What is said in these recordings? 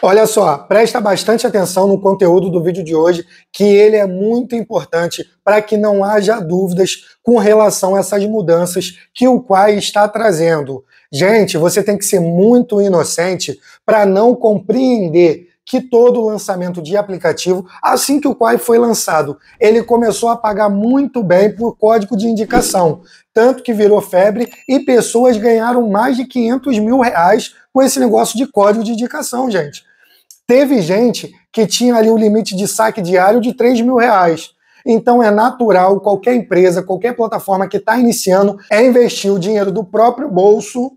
Olha só, presta bastante atenção no conteúdo do vídeo de hoje, que ele é muito importante para que não haja dúvidas com relação a essas mudanças que o Quai está trazendo. Gente, você tem que ser muito inocente para não compreender que todo lançamento de aplicativo, assim que o Quai foi lançado, ele começou a pagar muito bem por código de indicação, tanto que virou febre e pessoas ganharam mais de 500 mil reais com esse negócio de código de indicação, gente. Teve gente que tinha ali um limite de saque diário de 3 mil reais. Então é natural qualquer empresa, qualquer plataforma que está iniciando, é investir o dinheiro do próprio bolso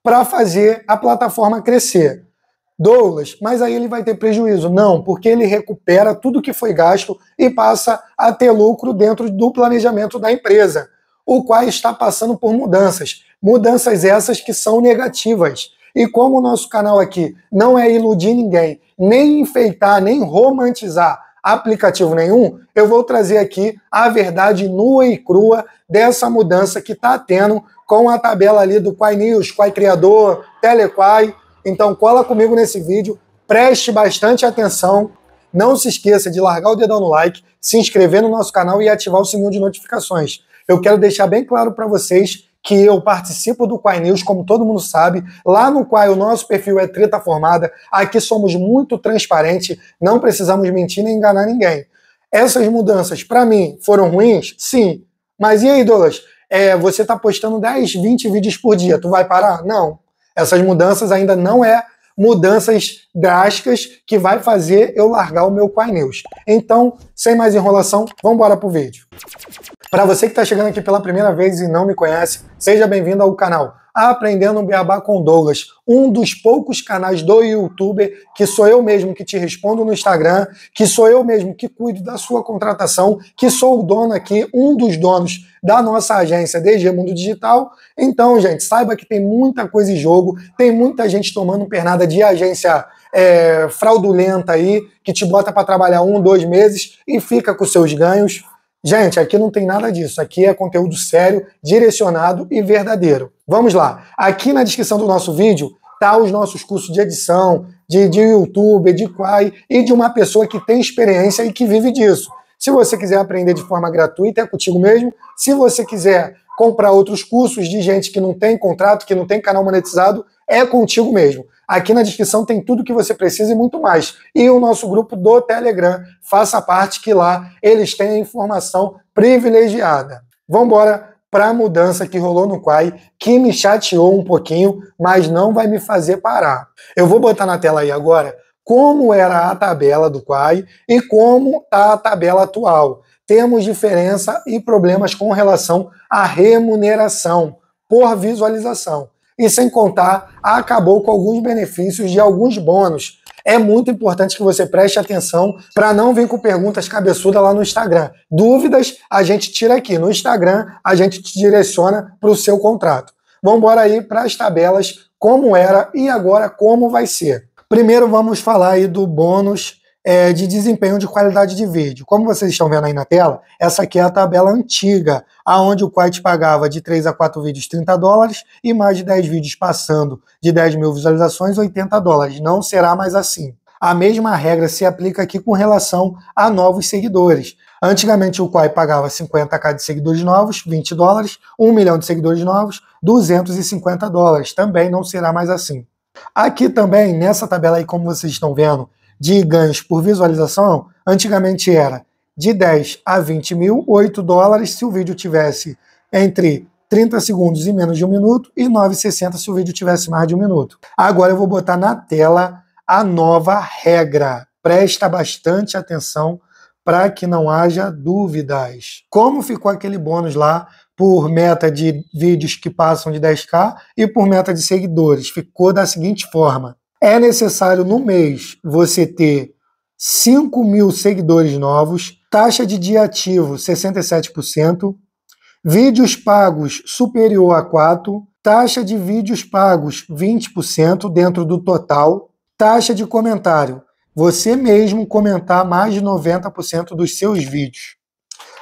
para fazer a plataforma crescer. Douglas, mas aí ele vai ter prejuízo. Não, porque ele recupera tudo que foi gasto e passa a ter lucro dentro do planejamento da empresa, o qual está passando por mudanças. Mudanças essas que são negativas. E como o nosso canal aqui não é iludir ninguém, nem enfeitar, nem romantizar aplicativo nenhum, eu vou trazer aqui a verdade nua e crua dessa mudança que está tendo com a tabela ali do Quai News, Quai Criador, Telequai. Então cola comigo nesse vídeo, preste bastante atenção. Não se esqueça de largar o dedão no like, se inscrever no nosso canal e ativar o sininho de notificações. Eu quero deixar bem claro para vocês que eu participo do Quai News, como todo mundo sabe, lá no Quai o nosso perfil é treta formada, aqui somos muito transparentes, não precisamos mentir nem enganar ninguém. Essas mudanças, para mim, foram ruins? Sim. Mas e aí, Douglas? É, você está postando 10, 20 vídeos por dia, tu vai parar? Não. Essas mudanças ainda não é mudanças drásticas que vai fazer eu largar o meu Quai News. Então, sem mais enrolação, vamos embora o vídeo. Para você que está chegando aqui pela primeira vez e não me conhece, seja bem-vindo ao canal Aprendendo um Beabá com Douglas, um dos poucos canais do YouTube que sou eu mesmo que te respondo no Instagram, que sou eu mesmo que cuido da sua contratação, que sou o dono aqui, um dos donos da nossa agência DG Mundo Digital. Então, gente, saiba que tem muita coisa em jogo, tem muita gente tomando pernada de agência é, fraudulenta aí, que te bota para trabalhar um, dois meses e fica com seus ganhos Gente, aqui não tem nada disso. Aqui é conteúdo sério, direcionado e verdadeiro. Vamos lá. Aqui na descrição do nosso vídeo tá os nossos cursos de edição, de, de YouTube, de Quai e de uma pessoa que tem experiência e que vive disso. Se você quiser aprender de forma gratuita, é contigo mesmo. Se você quiser comprar outros cursos de gente que não tem contrato, que não tem canal monetizado, é contigo mesmo. Aqui na descrição tem tudo que você precisa e muito mais. E o nosso grupo do Telegram, faça parte que lá eles têm a informação privilegiada. Vamos embora para a mudança que rolou no Quai, que me chateou um pouquinho, mas não vai me fazer parar. Eu vou botar na tela aí agora como era a tabela do Quai e como está a tabela atual. Temos diferença e problemas com relação à remuneração por visualização e sem contar, acabou com alguns benefícios e alguns bônus. É muito importante que você preste atenção para não vir com perguntas cabeçudas lá no Instagram. Dúvidas a gente tira aqui. No Instagram, a gente te direciona para o seu contrato. Vamos embora aí para as tabelas, como era e agora como vai ser. Primeiro vamos falar aí do bônus é, de desempenho de qualidade de vídeo. Como vocês estão vendo aí na tela, essa aqui é a tabela antiga, aonde o Quiet pagava de 3 a 4 vídeos 30 dólares e mais de 10 vídeos passando de 10 mil visualizações 80 dólares. Não será mais assim. A mesma regra se aplica aqui com relação a novos seguidores. Antigamente o Quai pagava 50k de seguidores novos, 20 dólares, 1 milhão de seguidores novos, 250 dólares. Também não será mais assim. Aqui também, nessa tabela aí, como vocês estão vendo, de ganhos por visualização, antigamente era de 10 a 20 mil, 8 dólares se o vídeo tivesse entre 30 segundos e menos de um minuto e 9,60 se o vídeo tivesse mais de um minuto. Agora eu vou botar na tela a nova regra. Presta bastante atenção para que não haja dúvidas. Como ficou aquele bônus lá por meta de vídeos que passam de 10k e por meta de seguidores? Ficou da seguinte forma: é necessário no mês você ter 5 mil seguidores novos, taxa de dia ativo 67%, vídeos pagos superior a 4, taxa de vídeos pagos 20% dentro do total, taxa de comentário, você mesmo comentar mais de 90% dos seus vídeos.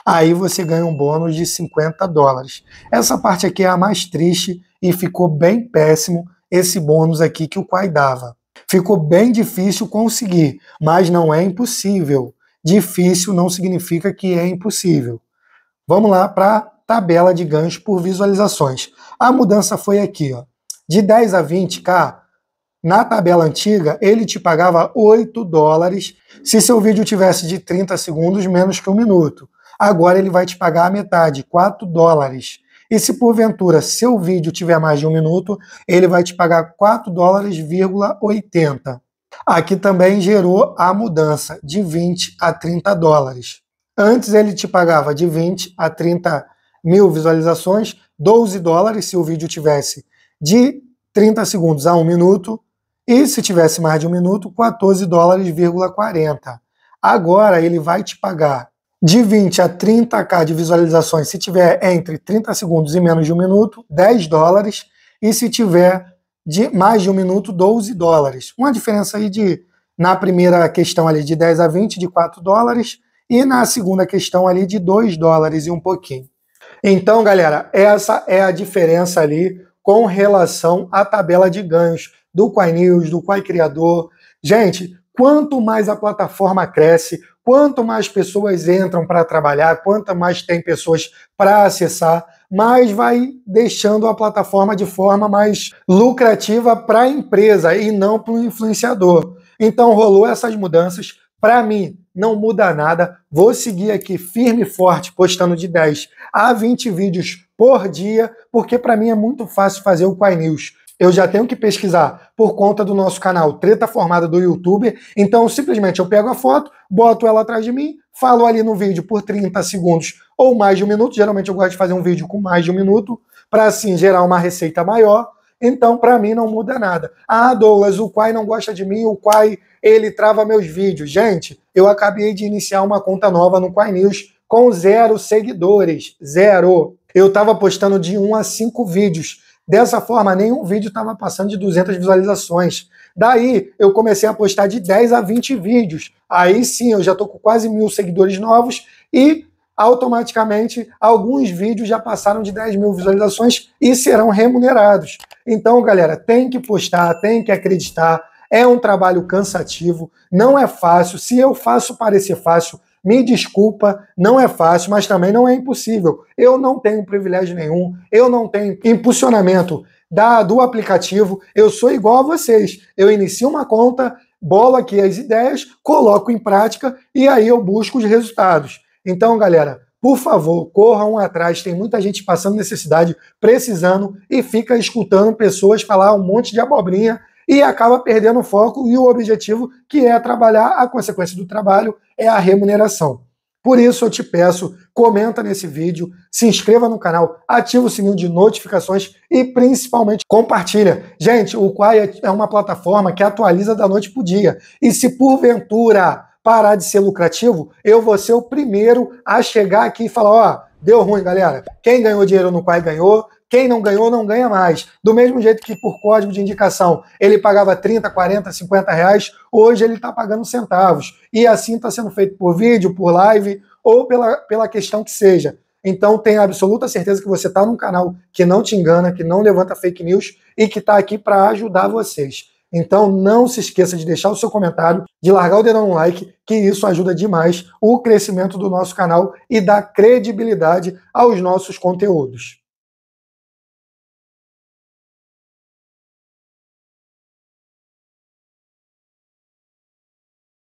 Aí você ganha um bônus de 50 dólares. Essa parte aqui é a mais triste e ficou bem péssimo esse bônus aqui que o Quai dava. Ficou bem difícil conseguir, mas não é impossível. Difícil não significa que é impossível. Vamos lá para a tabela de ganhos por visualizações. A mudança foi aqui, ó. De 10 a 20k, na tabela antiga, ele te pagava 8 dólares se seu vídeo tivesse de 30 segundos menos que um minuto. Agora ele vai te pagar a metade, 4 dólares. E se porventura seu vídeo tiver mais de um minuto, ele vai te pagar 4 dólares,80. Aqui também gerou a mudança de 20 a 30 dólares. Antes ele te pagava de 20 a 30 mil visualizações, 12 dólares se o vídeo tivesse de 30 segundos a 1 minuto, e se tivesse mais de um minuto, 14 dólares,40. Agora ele vai te pagar de 20 a 30k de visualizações, se tiver entre 30 segundos e menos de um minuto, 10 dólares, e se tiver de mais de um minuto, 12 dólares. Uma diferença aí de, na primeira questão ali, de 10 a 20, de 4 dólares, e na segunda questão ali, de 2 dólares e um pouquinho. Então, galera, essa é a diferença ali com relação à tabela de ganhos do Quai News, do Quai Criador. Gente, quanto mais a plataforma cresce, Quanto mais pessoas entram para trabalhar, quanto mais tem pessoas para acessar, mais vai deixando a plataforma de forma mais lucrativa para a empresa e não para o influenciador. Então rolou essas mudanças. Para mim, não muda nada. Vou seguir aqui firme e forte, postando de 10 a 20 vídeos por dia, porque para mim é muito fácil fazer o Quai News eu já tenho que pesquisar por conta do nosso canal Treta Formada do YouTube. Então, simplesmente eu pego a foto, boto ela atrás de mim, falo ali no vídeo por 30 segundos ou mais de um minuto. Geralmente eu gosto de fazer um vídeo com mais de um minuto, para assim gerar uma receita maior. Então, para mim, não muda nada. Ah, Douglas, o Quai não gosta de mim, o Quai, ele trava meus vídeos. Gente, eu acabei de iniciar uma conta nova no Quai News com zero seguidores. Zero. Eu estava postando de um a cinco vídeos Dessa forma, nenhum vídeo estava passando de 200 visualizações. Daí, eu comecei a postar de 10 a 20 vídeos. Aí sim, eu já estou com quase mil seguidores novos e automaticamente alguns vídeos já passaram de 10 mil visualizações e serão remunerados. Então, galera, tem que postar, tem que acreditar. É um trabalho cansativo, não é fácil. Se eu faço parecer fácil, me desculpa, não é fácil, mas também não é impossível. Eu não tenho privilégio nenhum, eu não tenho impulsionamento da, do aplicativo. Eu sou igual a vocês. Eu inicio uma conta, bolo aqui as ideias, coloco em prática e aí eu busco os resultados. Então, galera, por favor, corram atrás. Tem muita gente passando necessidade, precisando e fica escutando pessoas falar um monte de abobrinha e acaba perdendo o foco e o objetivo, que é trabalhar, a consequência do trabalho é a remuneração. Por isso eu te peço, comenta nesse vídeo, se inscreva no canal, ativa o sininho de notificações e principalmente compartilha. Gente, o Quai é, é uma plataforma que atualiza da noite para o dia. E se porventura parar de ser lucrativo, eu vou ser o primeiro a chegar aqui e falar, ó, oh, deu ruim, galera. Quem ganhou dinheiro no Quai ganhou, quem não ganhou, não ganha mais. Do mesmo jeito que por código de indicação ele pagava 30, 40, 50 reais, hoje ele está pagando centavos. E assim está sendo feito por vídeo, por live ou pela, pela questão que seja. Então tenha absoluta certeza que você está num canal que não te engana, que não levanta fake news e que está aqui para ajudar vocês. Então não se esqueça de deixar o seu comentário, de largar o dedão no like, que isso ajuda demais o crescimento do nosso canal e dá credibilidade aos nossos conteúdos.